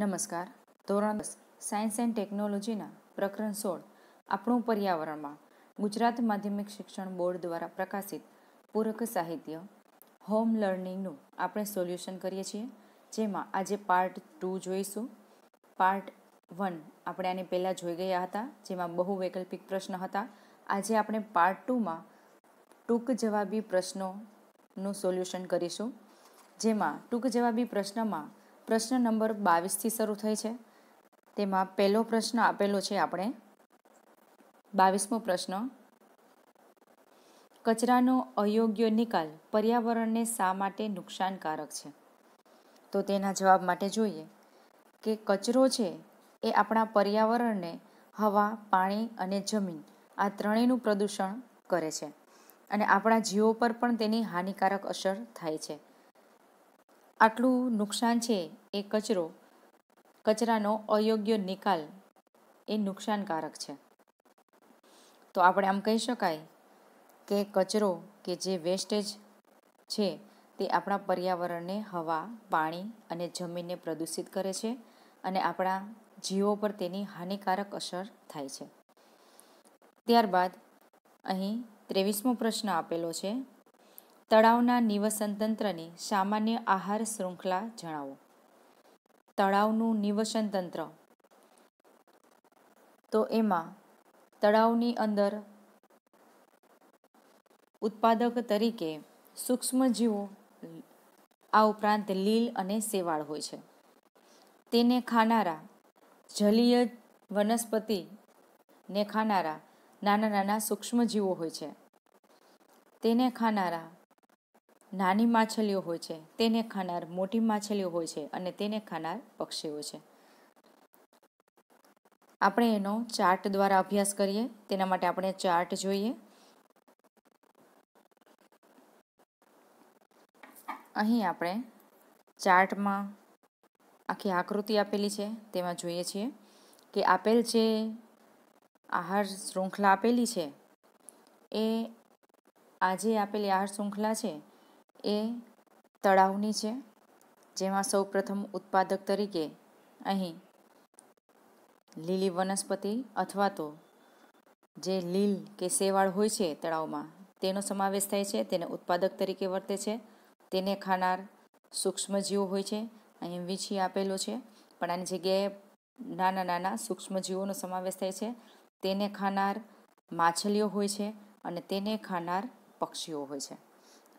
નમસ્કાર ધોરણ દસ સાયન્સ એન્ડ ટેકનોલોજીના પ્રકરણ સોળ આપણું પર્યાવરણમાં ગુજરાત માધ્યમિક શિક્ષણ બોર્ડ દ્વારા પ્રકાશિત પૂરક સાહિત્ય હોમ લર્નિંગનું આપણે સોલ્યુશન કરીએ છીએ જેમાં આજે પાર્ટ ટુ જોઈશું પાર્ટ વન આપણે આને પહેલાં જોઈ ગયા હતા જેમાં બહુ વૈકલ્પિક પ્રશ્ન હતા આજે આપણે પાર્ટ ટુમાં ટૂંક જવાબી પ્રશ્નોનું સોલ્યુશન કરીશું જેમાં ટૂંક જવાબી પ્રશ્નમાં પ્રશ્ન નંબર બાવીસથી શરૂ થઈ છે તેમાં પહેલો પ્રશ્ન આપેલો છે આપણે બાવીસમો પ્રશ્ન કચરાનો અયોગ્ય નિકાલ પર્યાવરણને શા માટે નુકસાનકારક છે તો તેના જવાબ માટે જોઈએ કે કચરો છે એ આપણા પર્યાવરણને હવા પાણી અને જમીન આ ત્રણેયનું પ્રદૂષણ કરે છે અને આપણા જીવો પર પણ તેની હાનિકારક અસર થાય છે આટલું નુકસાન છે એ કચરો કચરાનો અયોગ્ય નિકાલ એ નુકસાનકારક છે તો આપણે આમ કહી શકાય કે કચરો કે જે વેસ્ટેજ છે તે આપણા પર્યાવરણને હવા પાણી અને જમીનને પ્રદૂષિત કરે છે અને આપણા જીવો પર તેની હાનિકારક અસર થાય છે ત્યારબાદ અહીં ત્રેવીસમો પ્રશ્ન આપેલો છે તળાવના નિવસન તંત્રની સામાન્ય આહાર શૃંખલા જણાવો તળાવનું નિવસન તંત્ર તો એમાં તળાવની અંદર ઉત્પાદક તરીકે સૂક્ષ્મજીવો આ ઉપરાંત લીલ અને શેવાળ હોય છે તેને ખાનારા જલીય વનસ્પતિને ખાનારા નાના નાના સૂક્ષ્મજીવો હોય છે તેને ખાનારા નાની માછલીઓ હોય છે તેને ખાનાર મોટી માછલીઓ હોય છે અને તેને ખાનાર પક્ષીઓ છે આપણે એનો ચાર્ટ દ્વારા અભ્યાસ કરીએ તેના માટે આપણે ચાર્ટ જોઈએ અહીં આપણે ચાર્ટમાં આખી આકૃતિ આપેલી છે તેમાં જોઈએ છીએ કે આપેલ જે આહાર શૃંખલા આપેલી છે એ આજે આપેલી આહાર શૃંખલા છે એ તળાવની છે જેમાં સૌપ્રથમ ઉત્પાદક તરીકે અહીં લીલી વનસ્પતિ અથવા તો જે લીલ કે શેવાળ હોય છે તળાવમાં તેનો સમાવેશ થાય છે તેને ઉત્પાદક તરીકે વર્તે છે તેને ખાનાર સૂક્ષ્મજીવો હોય છે અહીં વીછી આપેલો છે પણ આની જગ્યાએ નાના નાના સૂક્ષ્મજીવોનો સમાવેશ થાય છે તેને ખાનાર માછલીઓ હોય છે અને તેને ખાનાર પક્ષીઓ હોય છે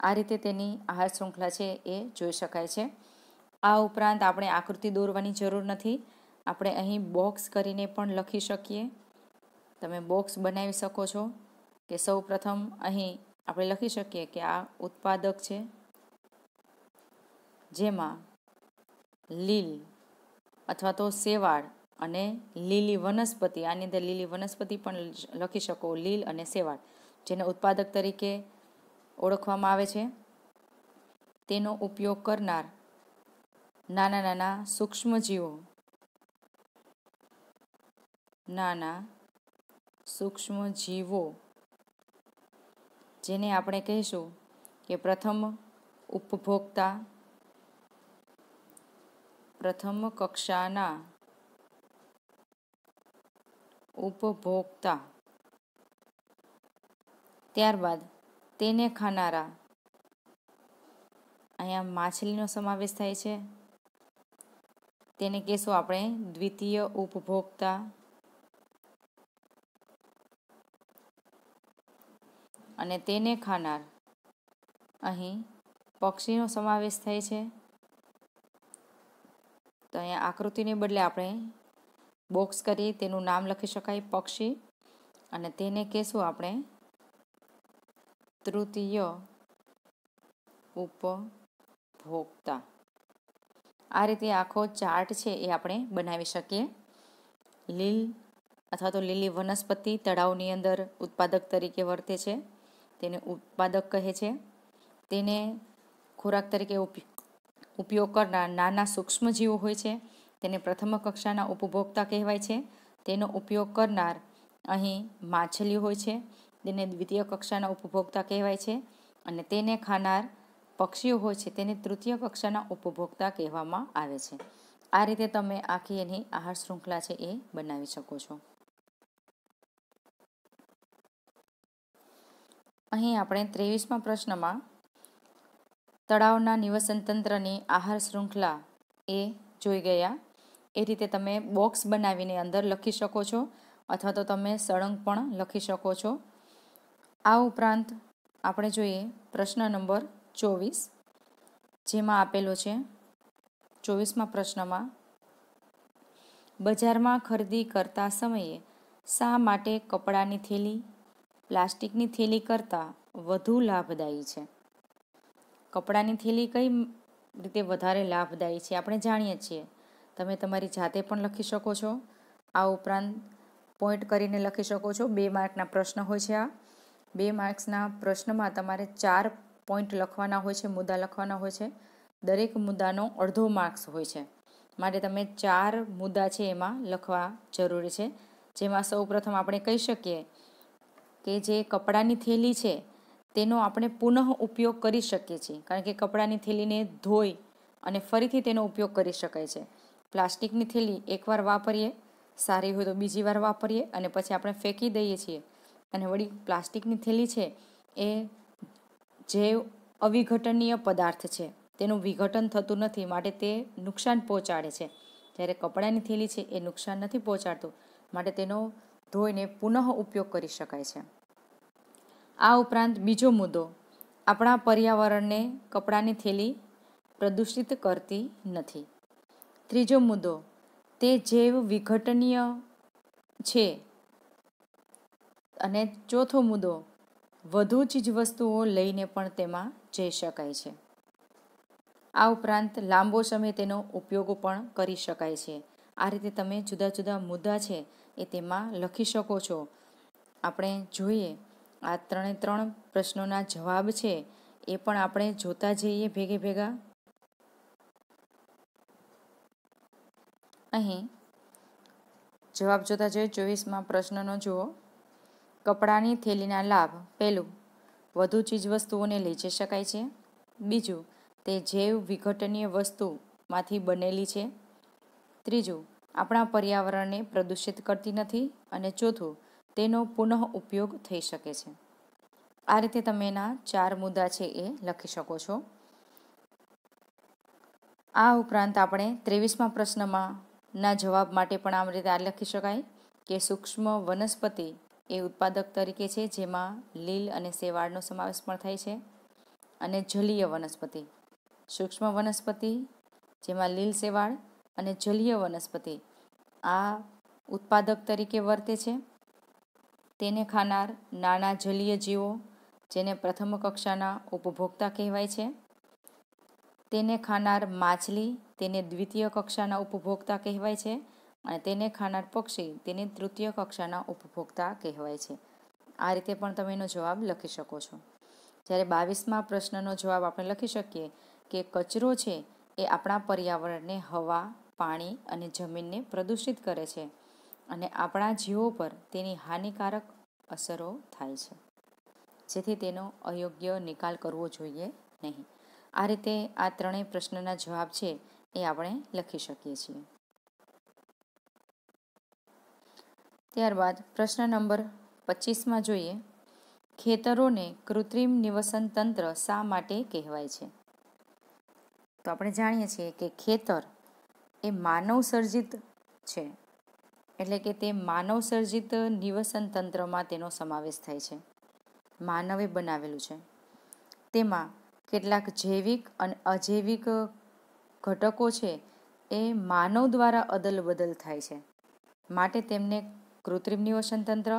આ રીતે તેની આહાર શૃંખલા છે એ જોઈ શકાય છે આ ઉપરાંત આપણે આકૃતિ દોરવાની જરૂર નથી આપણે અહીં બોક્સ કરીને પણ લખી શકીએ તમે બોક્સ બનાવી શકો છો કે સૌ પ્રથમ અહીં આપણે લખી શકીએ કે આ ઉત્પાદક છે જેમાં લીલ અથવા તો સેવાળ અને લીલી વનસ્પતિ આની અંદર લીલી વનસ્પતિ પણ લખી શકો લીલ અને સેવાળ જેને ઉત્પાદક તરીકે ઓળખવામાં આવે છે તેનો ઉપયોગ કરનાર નાના નાના સૂક્ષ્મજીવો નાના સૂક્ષ્મજીવો જેને આપણે કહીશું કે પ્રથમ ઉપભોક્તા પ્રથમ કક્ષાના ઉપભોક્તા ત્યારબાદ તેને ખાનારા અહીંયા માછલીનો સમાવેશ થાય છે તેને કહેશું આપણે દ્વિતીય ઉપભોક્તા અને તેને ખાનાર અહીં પક્ષીનો સમાવેશ થાય છે તો અહીંયા આકૃતિને બદલે આપણે બોક્સ કરી તેનું નામ લખી શકાય પક્ષી અને તેને કહેશું આપણે તૃતીય ઉપભોક્તા આ રીતે આખો ચાર્ટ છે એ આપણે બનાવી શકીએ લીલ અથવા તો લીલી વનસ્પતિ તળાવની અંદર ઉત્પાદક તરીકે વર્તે છે તેને ઉત્પાદક કહે છે તેને ખોરાક તરીકે ઉપયોગ કરનાર નાના સૂક્ષ્મજીવો હોય છે તેને પ્રથમ કક્ષાના ઉપભોક્તા કહેવાય છે તેનો ઉપયોગ કરનાર અહીં માછલી હોય છે તેને દ્વિતીય કક્ષાના ઉપભોક્તા કહેવાય છે અને તેને ખાનાર પક્ષીઓ હોય છે તેને તૃતીય કક્ષાના ઉપભોક્તા કહેવામાં આવે છે આ રીતે તમે આખી એની આહાર શૃંખલા છે એ બનાવી શકો છો અહીં આપણે ત્રેવીસમાં પ્રશ્નમાં તળાવના નિવસનતંત્રની આહાર શૃંખલા એ જોઈ ગયા એ રીતે તમે બોક્સ બનાવીને અંદર લખી શકો છો અથવા તો તમે સળંગ પણ લખી શકો છો આ ઉપરાંત આપણે જોઈએ પ્રશ્ન નંબર ચોવીસ જેમાં આપેલો છે ચોવીસમાં પ્રશ્નમાં બજારમાં ખરીદી કરતા સમયે શા માટે કપડાની થેલી પ્લાસ્ટિકની થેલી કરતાં વધુ લાભદાયી છે કપડાની થેલી કઈ રીતે વધારે લાભદાયી છે આપણે જાણીએ છીએ તમે તમારી જાતે પણ લખી શકો છો આ ઉપરાંત પોઈન્ટ કરીને લખી શકો છો બે માર્કના પ્રશ્ન હોય છે આ બે માર્ક્સના પ્રશ્નમાં તમારે ચાર પોઈન્ટ લખવાના હોય છે મુદ્દા લખવાના હોય છે દરેક મુદ્દાનો અડધો માર્ક્સ હોય છે માટે તમે ચાર મુદ્દા છે એમાં લખવા જરૂરી છે જેમાં સૌ પ્રથમ આપણે કહી શકીએ કે જે કપડાની થેલી છે તેનો આપણે પુનઃ ઉપયોગ કરી શકીએ છીએ કારણ કે કપડાની થેલીને ધોઈ અને ફરીથી તેનો ઉપયોગ કરી શકાય છે પ્લાસ્ટિકની થેલી એકવાર વાપરીએ સારી હોય તો બીજી વાર વાપરીએ અને પછી આપણે ફેંકી દઈએ છીએ અને વળી પ્લાસ્ટિકની થેલી છે એ જે અવિઘટનીય પદાર્થ છે તેનું વિઘટન થતું નથી માટે તે નુકસાન પહોંચાડે છે જ્યારે કપડાની થેલી છે એ નુકસાન નથી પહોંચાડતું માટે તેનો ધોઈને પુનઃ ઉપયોગ કરી શકાય છે આ ઉપરાંત બીજો મુદ્દો આપણા પર્યાવરણને કપડાની થેલી પ્રદૂષિત કરતી નથી ત્રીજો મુદ્દો તે જૈવ વિઘટનીય છે અને ચોથો મુદ્દો વધુ ચીજવસ્તુઓ લઈને પણ તેમાં જઈ શકાય છે આ ઉપરાંત લાંબો સમય તેનો ઉપયોગ પણ કરી શકાય છે આ રીતે તમે જુદા જુદા મુદ્દા છે એ તેમાં લખી શકો છો આપણે જોઈએ આ ત્રણે ત્રણ પ્રશ્નોના જવાબ છે એ પણ આપણે જોતા જઈએ ભેગે ભેગા અહીં જવાબ જોતા જઈએ ચોવીસમાં પ્રશ્નનો જુઓ કપડાની થેલીના લાભ પહેલું વધુ ચીજવસ્તુઓને લઈ જઈ શકાય છે બીજું તે જૈવ વિઘટનીય વસ્તુમાંથી બનેલી છે ત્રીજું આપણા પર્યાવરણને પ્રદૂષિત કરતી નથી અને ચોથું તેનો પુનઃ ઉપયોગ થઈ શકે છે આ રીતે તમે એના ચાર મુદ્દા છે એ લખી શકો છો આ ઉપરાંત આપણે ત્રેવીસમાં પ્રશ્નમાં ના જવાબ માટે પણ આમ રીતે આ લખી શકાય કે સૂક્ષ્મ વનસ્પતિ એ ઉત્પાદક તરીકે છે જેમાં લીલ અને શેવાળનો સમાવેશ પણ થાય છે અને જલીય વનસ્પતિ સૂક્ષ્મ વનસ્પતિ જેમાં લીલ શેવાળ અને જલીય વનસ્પતિ આ ઉત્પાદક તરીકે વર્તે છે તેને ખાનાર નાના જલીય જીવો જેને પ્રથમ કક્ષાના ઉપભોક્તા કહેવાય છે તેને ખાનાર માછલી તેને દ્વિતીય કક્ષાના ઉપભોક્તા કહેવાય છે અને તેને ખાનાર પક્ષી તેની તૃતીય કક્ષાના ઉપભોક્તા કહેવાય છે આ રીતે પણ તમે એનો જવાબ લખી શકો છો જ્યારે બાવીસમાં પ્રશ્નનો જવાબ આપણે લખી શકીએ કે કચરો છે એ આપણા પર્યાવરણને હવા પાણી અને જમીનને પ્રદૂષિત કરે છે અને આપણા જીવો પર તેની હાનિકારક અસરો થાય છે જેથી તેનો અયોગ્ય નિકાલ કરવો જોઈએ નહીં આ રીતે આ ત્રણેય પ્રશ્નના જવાબ છે એ આપણે લખી શકીએ છીએ ત્યારબાદ પ્રશ્ન નંબર પચીસમાં જોઈએ ખેતરોને કૃત્રિમ નિવસન તંત્ર શા માટે કહેવાય છે તો આપણે જાણીએ છીએ કે ખેતર એ માનવ સર્જિત છે એટલે કે તે માનવ સર્જિત નિવસન તંત્રમાં તેનો સમાવેશ થાય છે માનવે બનાવેલું છે તેમાં કેટલાક જૈવિક અને અજૈવિક ઘટકો છે એ માનવ દ્વારા અદલ બદલ થાય છે માટે તેમને કૃત્રિમ નિવસન તંત્ર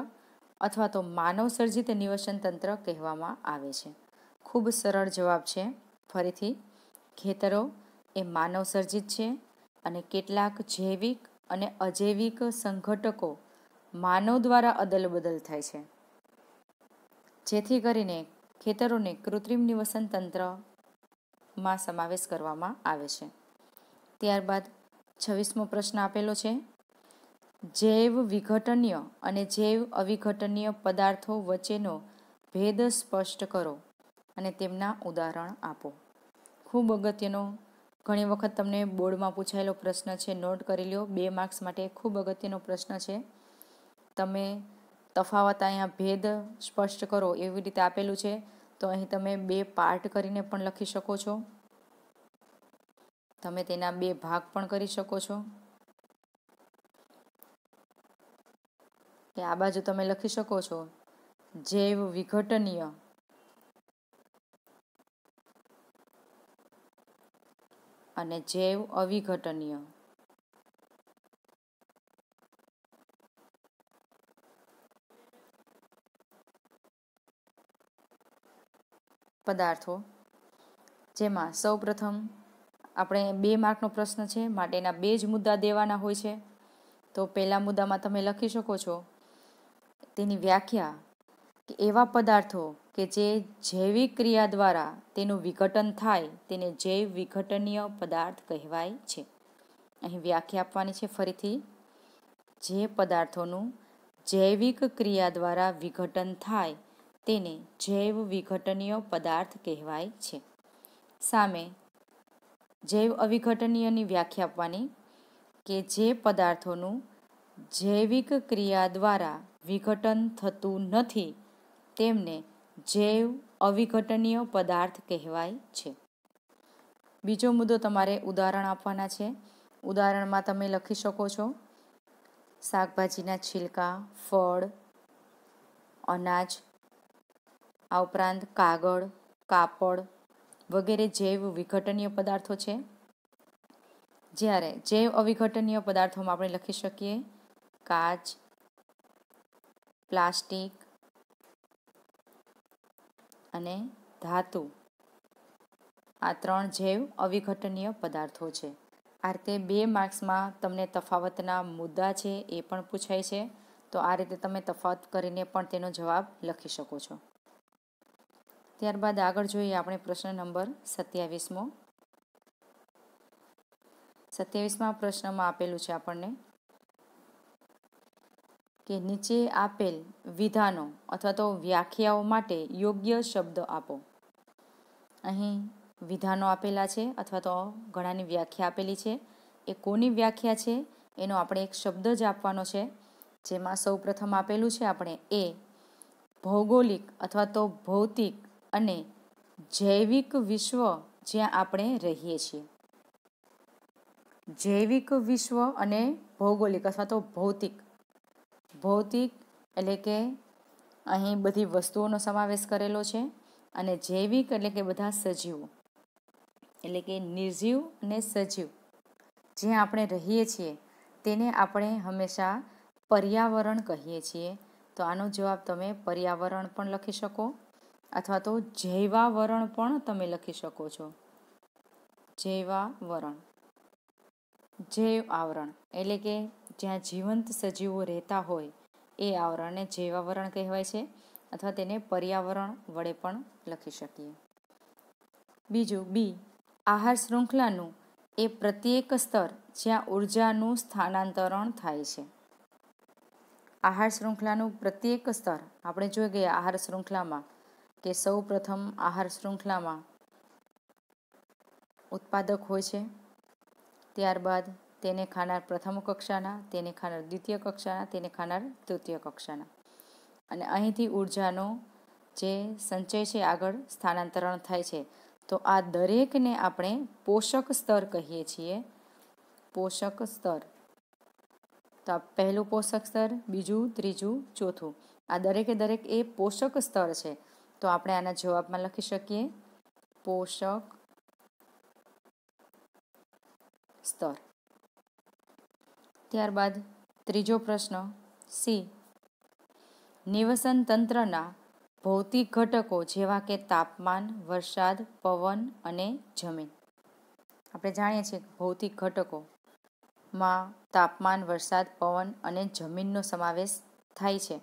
અથવા તો માનવ સર્જિત નિવસન તંત્ર કહેવામાં આવે છે ખૂબ સરળ જવાબ છે ફરીથી ખેતરો એ માનવ સર્જિત છે અને કેટલાક જૈવિક અને અજૈવિક સંઘટકો માનવ દ્વારા અદલબદલ થાય છે જેથી કરીને ખેતરોને કૃત્રિમ નિવસન તંત્રમાં સમાવેશ કરવામાં આવે છે ત્યારબાદ છવ્વીસમો પ્રશ્ન આપેલો છે જૈવ વિઘટનીય અને જૈવ અવિઘટનીય પદાર્થો વચ્ચેનો ભેદ સ્પષ્ટ કરો અને તેમના ઉદાહરણ આપો ખૂબ અગત્યનો ઘણી વખત તમને બોર્ડમાં પૂછાયેલો પ્રશ્ન છે નોટ કરી લ્યો બે માર્ક્સ માટે ખૂબ અગત્યનો પ્રશ્ન છે તમે તફાવત અહીંયા ભેદ સ્પષ્ટ કરો એવી રીતે આપેલું છે તો અહીં તમે બે પાર્ટ કરીને પણ લખી શકો છો તમે તેના બે ભાગ પણ કરી શકો છો કે આ બાજુ તમે લખી શકો છો જૈવ વિઘટનીય અને જૈવ અવિઘટનીય પદાર્થો જેમાં સૌ પ્રથમ આપણે બે માર્કનો પ્રશ્ન છે માટેના બે જ મુદ્દા દેવાના હોય છે તો પહેલા મુદ્દામાં તમે લખી શકો છો તેની વ્યાખ્યા કે એવા પદાર્થો કે જે જૈવિક ક્રિયા દ્વારા તેનું વિઘટન થાય તેને જૈવ વિઘટનીય પદાર્થ કહેવાય છે અહીં વ્યાખ્યા આપવાની છે ફરીથી જે પદાર્થોનું જૈવિક ક્રિયા દ્વારા વિઘટન થાય તેને જૈવ વિઘટનીય પદાર્થ કહેવાય છે સામે જૈવ અવિઘટનીયની વ્યાખ્યા આપવાની કે જે પદાર્થોનું જૈવિક ક્રિયા દ્વારા વિઘટન થતું નથી તેમને જૈવ અવિઘટનીય પદાર્થ કહેવાય છે બીજો મુદ્દો તમારે ઉદાહરણ આપવાના છે ઉદાહરણમાં તમે લખી શકો છો શાકભાજીના છિલકા ફળ અનાજ આ ઉપરાંત કાગળ કાપડ વગેરે જૈવ વિઘટનીય પદાર્થો છે જ્યારે જૈવ અવિઘટનીય પદાર્થોમાં આપણે લખી શકીએ કાચ પ્લાસ્ટિક અને ધાતુ આ ત્રણ જૈવ અવિઘટનીય પદાર્થો છે આ રીતે બે માર્ક્સમાં તમને તફાવતના મુદ્દા છે એ પણ પૂછાય છે તો આ રીતે તમે તફાવત કરીને પણ તેનો જવાબ લખી શકો છો ત્યારબાદ આગળ જોઈએ આપણે પ્રશ્ન નંબર સત્યાવીસમો સત્યાવીસમાં પ્રશ્નમાં આપેલું છે આપણને કે નીચે આપેલ વિધાનો અથવા તો વ્યાખ્યાઓ માટે યોગ્ય શબ્દ આપો અહીં વિધાનો આપેલા છે અથવા તો ઘણાની વ્યાખ્યા આપેલી છે એ કોની વ્યાખ્યા છે એનો આપણે એક શબ્દ જ આપવાનો છે જેમાં સૌ પ્રથમ આપેલું છે આપણે એ ભૌગોલિક અથવા તો ભૌતિક અને જૈવિક વિશ્વ જ્યાં આપણે રહીએ છીએ જૈવિક વિશ્વ અને ભૌગોલિક અથવા તો ભૌતિક ભૌતિક એટલે કે અહીં બધી વસ્તુઓનો સમાવેશ કરેલો છે અને જૈવિક એટલે કે બધા સજીવો એટલે કે નિર્જીવ અને સજીવ જે આપણે રહીએ છીએ તેને આપણે હંમેશા પર્યાવરણ કહીએ છીએ તો આનો જવાબ તમે પર્યાવરણ પણ લખી શકો અથવા તો જૈવાવરણ પણ તમે લખી શકો છો જૈવાવરણ જૈવ આવરણ એટલે કે જ્યાં જીવંત સજીવો રહેતા હોય એ આવરણને જૈવાવરણ કહેવાય છે અથવા તેને પર્યાવરણ વડે પણ લખી શકીએ બીજું બી આહાર શૃંખલાનું એ પ્રત્યેક સ્તર જ્યાં ઉર્જાનું સ્થાનાંતરણ થાય છે આહાર શૃંખલાનું પ્રત્યેક સ્તર આપણે જોઈ ગયા આહાર શૃંખલામાં કે સૌ પ્રથમ આહાર શૃંખલામાં ઉત્પાદક હોય છે ત્યારબાદ તેને ખાનાર પ્રથમ કક્ષાના તેને ખાનાર દ્વિતીય કક્ષાના તેને ખાનાર તૃતીય કક્ષાના અને અહીંથી ઉર્જાનો જે સંચય છે આગળ સ્થાનાંતરણ થાય છે તો આ દરેકને આપણે પોષક સ્તર કહીએ છીએ પોષક સ્તર તો આ પહેલું પોષક સ્તર બીજું ત્રીજું ચોથું આ દરેકે દરેક એ પોષક સ્તર છે તો આપણે આના જવાબમાં લખી શકીએ પોષક સ્તર ત્યારબાદ ત્રીજો પ્રશ્ન સી નિવસન તંત્રના ભૌતિક ઘટકો જેવા કે તાપમાન વરસાદ પવન અને જમીન આપણે જાણીએ છીએ ભૌતિક ઘટકો માં તાપમાન વરસાદ પવન અને જમીનનો સમાવેશ થાય છે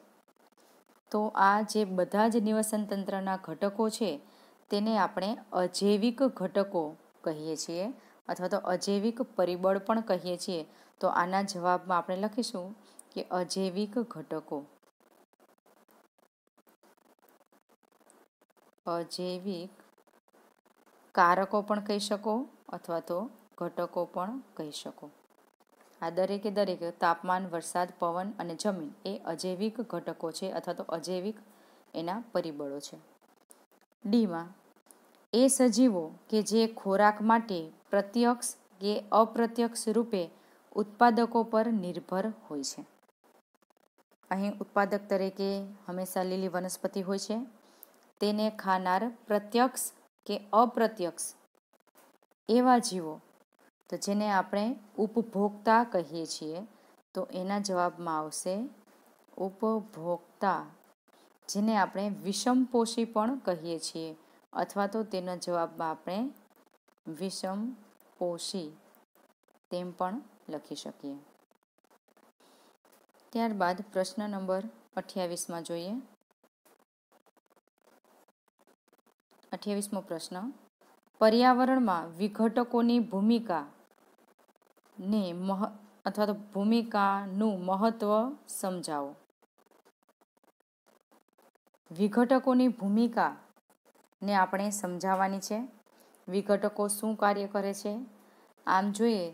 તો આ જે બધા જ નિવસન તંત્રના ઘટકો છે તેને આપણે અજૈવિક ઘટકો કહીએ છીએ અથવા તો અજૈવિક પરિબળ પણ કહીએ છીએ તો આના જવાબમાં આપણે લખીશું કે અજૈવિક ઘટકો અજૈવિક કારકો પણ કહી શકો અથવા તો ઘટકો પણ કહી શકો આ દરેકે દરેક તાપમાન વરસાદ પવન અને જમીન એ અજૈવિક ઘટકો છે અથવા તો અજૈવિક એના પરિબળો છે ડીમાં એ સજીવો કે જે ખોરાક માટે પ્રત્યક્ષ કે અપ્રત્યક્ષ રૂપે ઉત્પાદકો પર નિર્ભર હોય છે અહીં ઉત્પાદક તરીકે હંમેશા લીલી વનસ્પતિ હોય છે તેને ખાનાર પ્રત્યક્ષ કે અપ્રત્યક્ષ એવા જીવો તો જેને આપણે ઉપભોક્તા કહીએ છીએ તો એના જવાબમાં આવશે ઉપભોક્તા જેને આપણે વિષમપોષી પણ કહીએ છીએ અથવા તો તેના જવાબમાં આપણે વિષમ પોષી તેમ પણ લખી શકીએ ત્યારબાદ પ્રશ્ન નંબર અઠ્યાવીસમાં જોઈએ અઠ્યાવીસમો પ્રશ્ન પર્યાવરણમાં વિઘટકોની ભૂમિકા ને મહ અથવા તો ભૂમિકાનું મહત્વ સમજાવો વિઘટકોની ભૂમિકાને આપણે સમજાવવાની છે વિઘટકો શું કાર્ય કરે છે આમ જોઈએ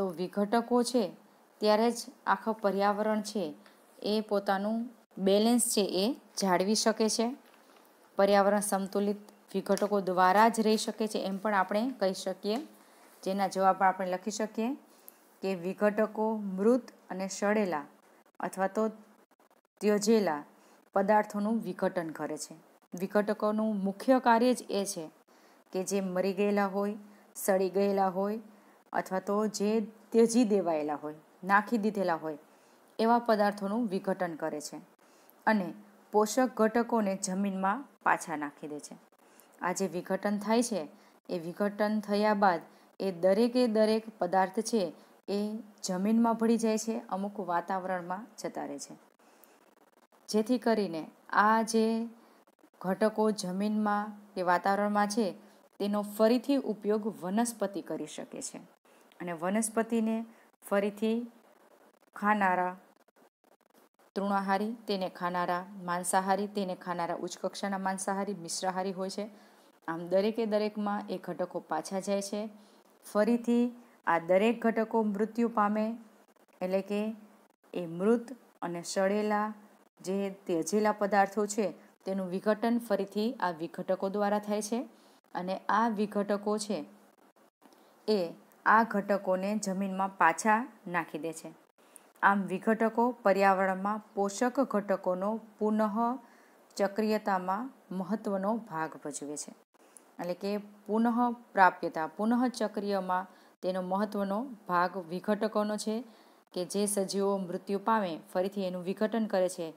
તો વિઘટકો છે ત્યારે જ આખા પર્યાવરણ છે એ પોતાનું બેલેન્સ છે એ જાળવી શકે છે પર્યાવરણ સંતુલિત વિઘટકો દ્વારા જ રહી શકે છે એમ પણ આપણે કહી શકીએ જેના જવાબ આપણે લખી શકીએ કે વિઘટકો મૃત અને સડેલા અથવા તો ત્યજેલા પદાર્થોનું વિઘટન કરે છે વિઘટકોનું મુખ્ય કાર્ય જ એ છે કે જે મરી ગયેલા હોય સડી ગયેલા હોય અથવા તો જે ત્યજી દેવાયેલા હોય નાખી દીધેલા હોય એવા પદાર્થોનું વિઘટન કરે છે અને પોષક ઘટકોને જમીનમાં પાછા નાખી દે છે આ જે વિઘટન થાય છે એ વિઘટન થયા બાદ એ દરેકે દરેક પદાર્થ છે એ જમીનમાં ભળી જાય છે અમુક વાતાવરણમાં જતા રહે છે જેથી કરીને આ જે ઘટકો જમીનમાં કે વાતાવરણમાં છે તેનો ફરીથી ઉપયોગ વનસ્પતિ કરી શકે છે અને વનસ્પતિને ફરીથી ખાનારા તૃણાહારી તેને ખાનારા માંસાહારી તેને ખાનારા ઉચ્ચ કક્ષાના માંસાહારી મિશ્રાહારી હોય છે આમ દરેકે દરેકમાં એ ઘટકો પાછા જાય છે ફરીથી આ દરેક ઘટકો મૃત્યુ પામે એટલે કે એ મૃત અને સળેલા જે તેજેલા પદાર્થો છે તેનું વિઘટન ફરીથી આ વિઘટકો દ્વારા થાય છે અને આ વિઘટકો છે એ આ ઘટકોને જમીનમાં પાછા નાખી દે છે આમ વિઘટકો પર્યાવરણમાં પોષક ઘટકોનો પુનઃ ચક્રિયતામાં મહત્ત્વનો ભાગ ભજવે છે એટલે કે પુનઃ પ્રાપ્યતા પુનઃ ચક્રિયમાં તેનો મહત્ત્વનો ભાગ વિઘટકોનો છે કે જે સજીવો મૃત્યુ પામે ફરીથી એનું વિઘટન કરે છે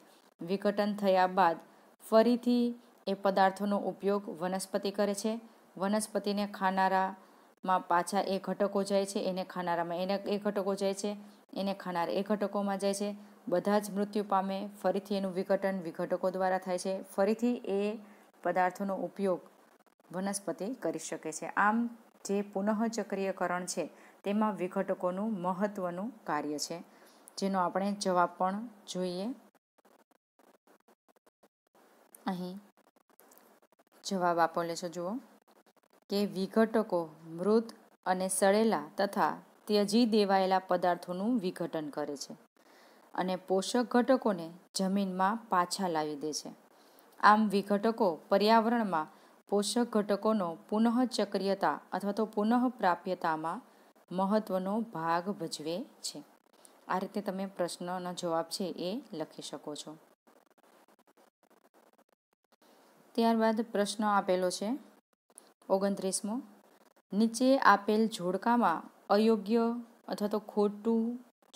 વિઘટન થયા બાદ ફરીથી એ પદાર્થોનો ઉપયોગ વનસ્પતિ કરે છે વનસ્પતિને ખાનારામાં પાછા એ ઘટકો જાય છે એને ખાનારામાં એને એ ઘટકો જાય છે એને ખાનાર એ ઘટકોમાં જાય છે બધા જ મૃત્યુ પામે ફરીથી એનું વિઘટન વિઘટકો દ્વારા થાય છે ફરીથી એ પદાર્થોનો ઉપયોગ વનસ્પતિ કરી શકે છે આમ જે પુનઃચક્રીયકરણ છે તેમાં વિઘટકોનું મહત્વનું કાર્ય છે જેનો આપણે જવાબ પણ જોઈએ અહીં જવાબ આપેલો છે જુઓ કે વિઘટકો મૃત અને સળેલા તથા ત્યજી દેવાયેલા પદાર્થોનું વિઘટન કરે છે અને પોષક ઘટકોને જમીનમાં પાછા લાવી દે છે આમ વિઘટકો પર્યાવરણમાં પોષક ઘટકોનો પુનઃચક્રિયતા અથવા તો પુનઃપ્રાપ્યતામાં પ્રાપ્યતામાં મહત્વનો ભાગ ભજવે છે આ રીતે તમે પ્રશ્નનો જવાબ છે એ લખી શકો છો ત્યારબાદ પ્રશ્ન આપેલો છે ઓગણત્રીસમો નીચે આપેલ જોડકામાં અયોગ્ય અથવા તો ખોટું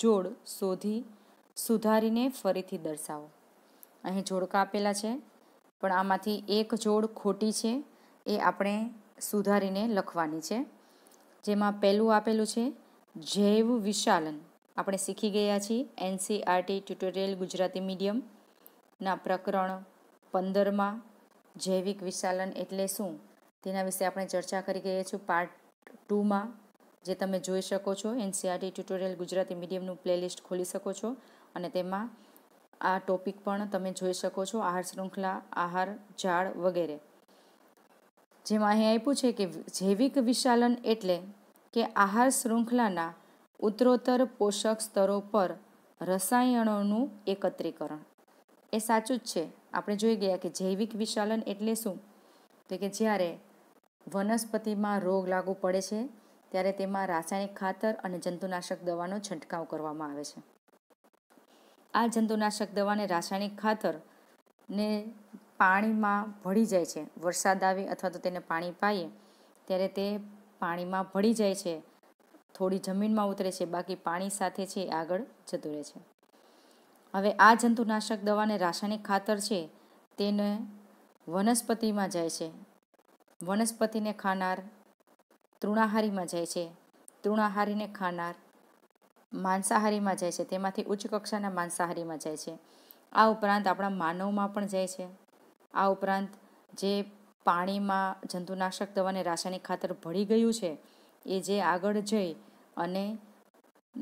જોડ શોધી સુધારીને ફરીથી દર્શાવો અહીં જોડકા આપેલા છે પણ આમાંથી એક જોડ ખોટી છે એ આપણે સુધારીને લખવાની છે જેમાં પહેલું આપેલું છે જૈવ વિશાલન આપણે શીખી ગયા છીએ એનસીઆરટી ટ્યુટોરિયલ ગુજરાતી મીડિયમના પ્રકરણ પંદરમાં જૈવિક વિશાલન એટલે શું તેના વિશે આપણે ચર્ચા કરી ગયા છું પાર્ટ ટુમાં જે તમે જોઈ શકો છો એનસીઆરટી ટ્યુટોરિયલ e ગુજરાતી મીડિયમનું પ્લેલિસ્ટ ખોલી શકો છો અને તેમાં આ ટોપિક પણ તમે જોઈ શકો છો આહાર શૃંખલા આહાર ઝાડ વગેરે જેમાં અહીં આપ્યું છે કે જૈવિક વિશાલન એટલે કે આહાર શૃંખલાના ઉત્તરોત્તર પોષક સ્તરો પર રસાયણોનું એકત્રીકરણ એ સાચું જ છે આપણે જોઈ ગયા કે જૈવિક વિશાલન એટલે શું તો કે જ્યારે વનસ્પતિમાં રોગ લાગુ પડે છે ત્યારે તેમાં રાસાયણિક ખાતર અને જંતુનાશક દવાનો છંટકાવ કરવામાં આવે છે આ જંતુનાશક દવાને રાસાયણિક ખાતર ને પાણીમાં ભળી જાય છે વરસાદ આવે અથવા તો તેને પાણી પાઈએ ત્યારે તે પાણીમાં ભળી જાય છે થોડી જમીનમાં ઉતરે છે બાકી પાણી સાથે છે આગળ જતું રહે છે હવે આ જંતુનાશક દવાને રાસાયણિક ખાતર છે તેને વનસ્પતિમાં જાય છે વનસ્પતિને ખાનાર તૃણાહારીમાં જાય છે તૃણાહારીને ખાનાર માંસાહારીમાં જાય છે તેમાંથી ઉચ્ચ કક્ષાના માંસાહારીમાં જાય છે આ ઉપરાંત આપણા માનવમાં પણ જાય છે આ ઉપરાંત જે પાણીમાં જંતુનાશક દવાને રાસાયણિક ખાતર ભળી ગયું છે એ જે આગળ જઈ અને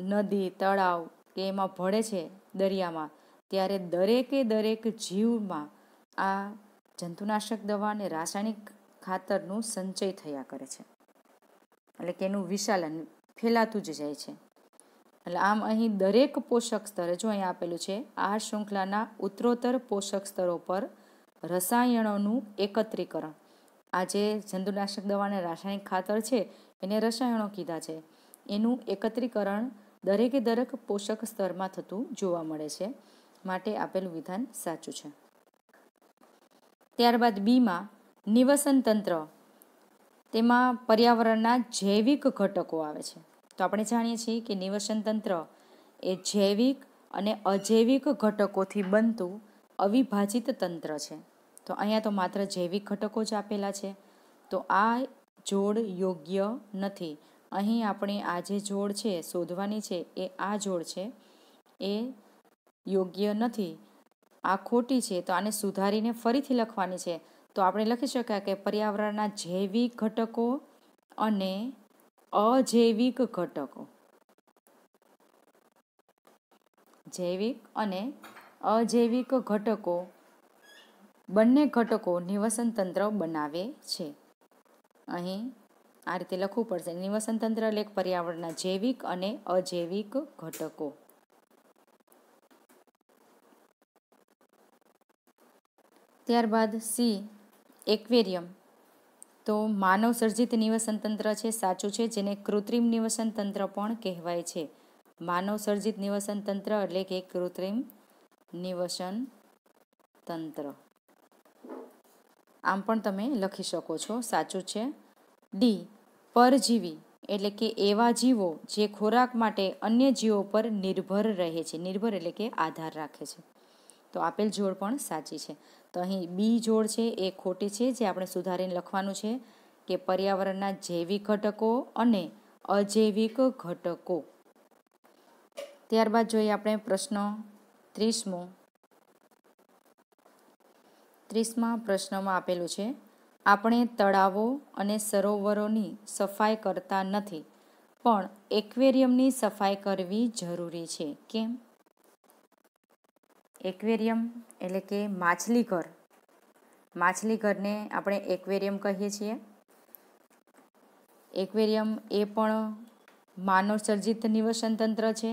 નદી તળાવ કે એમાં ભળે છે દરિયામાં ત્યારે દરેકે દરેક જીવમાં આ જંતુનાશક દવા અને રાસાયણિક ખાતરનું સંચય થયા કરે છે એટલે કે એનું વિશાલન ફેલાતું જ જાય છે એટલે આમ અહીં દરેક પોષક સ્તરે જો અહીં આપેલું છે આ શૃંખલાના ઉત્તરોત્તર પોષક સ્તરો પર રસાયણોનું એકત્રીકરણ આ જે જંતુનાશક દવા અને રાસાયણિક ખાતર છે એને રસાયણો કીધા છે એનું એકત્રીકરણ દરેકે દરેક પોષક સ્તરમાં થતું જોવા મળે છે માટે આપેલું વિધાન સાચું છે ત્યારબાદ બીમાં નિવસન તંત્ર તેમાં પર્યાવરણના જૈવિક ઘટકો આવે છે તો આપણે જાણીએ છીએ કે નિવસન તંત્ર એ જૈવિક અને અજૈવિક ઘટકોથી બનતું અવિભાજિત તંત્ર છે તો અહીંયા તો માત્ર જૈવિક ઘટકો જ આપેલા છે તો આ જોડ યોગ્ય નથી અહીં આપણી આ જે જોડ છે શોધવાની છે એ આ જોડ છે એ યોગ્ય નથી આ ખોટી છે તો આને સુધારીને ફરીથી લખવાની છે તો આપણે લખી શકાય કે પર્યાવરણના જૈવિક ઘટકો અને અજૈવિક ઘટકો જૈવિક અને અજૈવિક ઘટકો બંને ઘટકો નિવસન તંત્ર બનાવે છે અહીં આ રીતે લખવું પડશે નિવસનતંત્ર એટલે પર્યાવરણના જૈવિક અને અજૈવિક ઘટકો ત્યારબાદ સી એક્વેરિયમ તો માનવ સર્જિત નિવસન તંત્ર છે સાચું છે જેને કૃત્રિમ નિવસન તંત્ર પણ કહેવાય છે માનવ સર્જિત નિવસન તંત્ર એટલે કે કૃત્રિમ નિવસન તંત્ર આમ પણ તમે લખી શકો છો સાચું છે ડી પરજીવી એટલે કે એવા જીવો જે ખોરાક માટે અન્ય જીવો પર નિર્ભર રહે છે નિર્ભર એટલે કે આધાર રાખે છે તો આપેલ જોડ પણ સાચી છે તો અહીં બી જોડ છે એ ખોટી છે જે આપણે સુધારીને લખવાનું છે કે પર્યાવરણના જૈવિક ઘટકો અને અજૈવિક ઘટકો ત્યારબાદ જોઈએ આપણે પ્રશ્ન ત્રીસમો ત્રીસમા પ્રશ્નમાં આપેલું છે આપણે તળાવો અને સરોવરોની સફાઈ કરતા નથી પણ એક્વેરિયમની સફાઈ કરવી જરૂરી છે કેમ એક્વેરિયમ એટલે કે માછલીઘર માછલીઘરને આપણે એક્વેરિયમ કહીએ છીએ એક્વેરિયમ એ પણ માનવસર્જિત સર્જિત નિવસન તંત્ર છે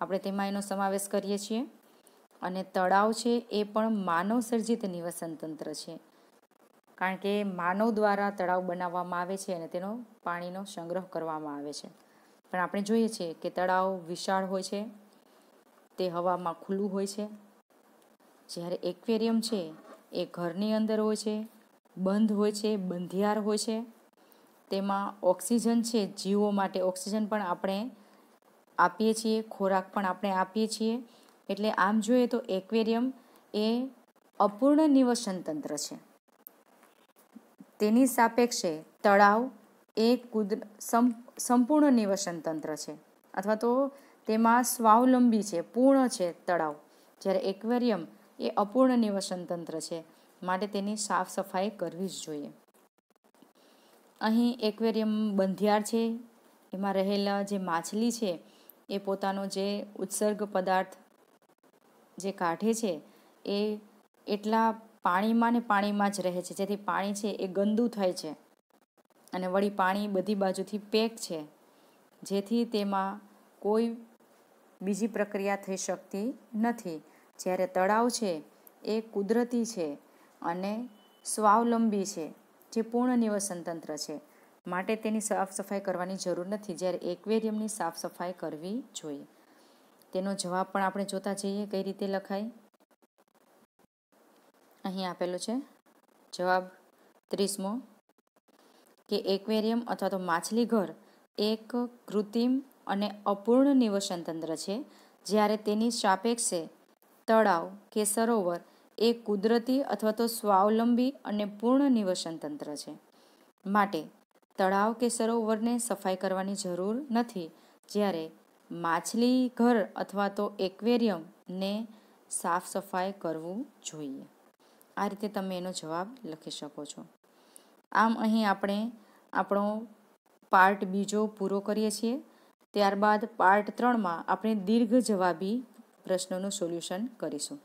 આપણે તેમાં એનો સમાવેશ કરીએ છીએ અને તળાવ છે એ પણ માનવસર્જિત સર્જિત નિવસન તંત્ર છે કારણ કે માનવ દ્વારા તળાવ બનાવવામાં આવે છે અને તેનો પાણીનો સંગ્રહ કરવામાં આવે છે પણ આપણે જોઈએ છીએ કે તળાવ વિશાળ હોય છે તે હવામાં ખુલ્લું હોય છે જ્યારે એક્વેરિયમ છે એ ઘરની અંદર હોય છે બંધ હોય છે બંધિયાર હોય છે તેમાં ઓક્સિજન છે જીવો માટે ઓક્સિજન પણ આપણે આપીએ છીએ ખોરાક પણ આપણે આપીએ છીએ એટલે આમ જોઈએ તો એક્વેરિયમ એ અપૂર્ણ નિવસન તંત્ર છે તેની સાપેક્ષે તળાવ એ કુદ સંપૂર્ણ નિવસન તંત્ર છે અથવા તો તેમાં સ્વાવલંબી છે પૂર્ણ છે તળાવ જ્યારે એક્વેરિયમ એ અપૂર્ણ નિવસન તંત્ર છે માટે તેની સાફ સફાઈ કરવી જ જોઈએ અહીં એક્વેરિયમ બંધિયાર છે એમાં રહેલા જે માછલી છે એ પોતાનો જે ઉત્સર્ગ પદાર્થ જે કાઢે છે એ એટલા પાણીમાં ને પાણીમાં જ રહે છે જેથી પાણી છે એ ગંદુ થાય છે અને વળી પાણી બધી બાજુથી પેક છે જેથી તેમાં કોઈ બીજી પ્રક્રિયા થઈ શકતી નથી જ્યારે તળાવ છે એ કુદરતી છે અને સ્વાવલંબી છે જે પૂર્ણ નિવસન તંત્ર છે માટે તેની સાફ સફાઈ કરવાની જરૂર નથી જ્યારે એક્વેરિયમની સાફ સફાઈ કરવી જોઈએ તેનો જવાબ પણ આપણે જોતા જઈએ કઈ રીતે લખાય અહીં આપેલો છે જવાબ ત્રીસમો કે એક્વેરિયમ અથવા તો માછલી ઘર એક કૃત્રિમ અને અપૂર્ણ નિવસન તંત્ર છે જ્યારે તેની સાપેક્ષે તળાવ કે સરોવર એ કુદરતી અથવા તો સ્વાવલંબી અને પૂર્ણ નિવસન તંત્ર છે માટે તળાવ કે સરોવરને સફાઈ કરવાની જરૂર નથી જ્યારે માછલી ઘર અથવા તો એક્વેરિયમને સાફ સફાઈ કરવું જોઈએ આ રીતે તમે એનો જવાબ લખી શકો છો આમ અહીં આપણે આપણો પાર્ટ બીજો પૂરો કરીએ છીએ ત્યારબાદ પાર્ટ ત્રણમાં આપણે દીર્ઘ જવાબી પ્રશ્નોનું સોલ્યુશન કરીશું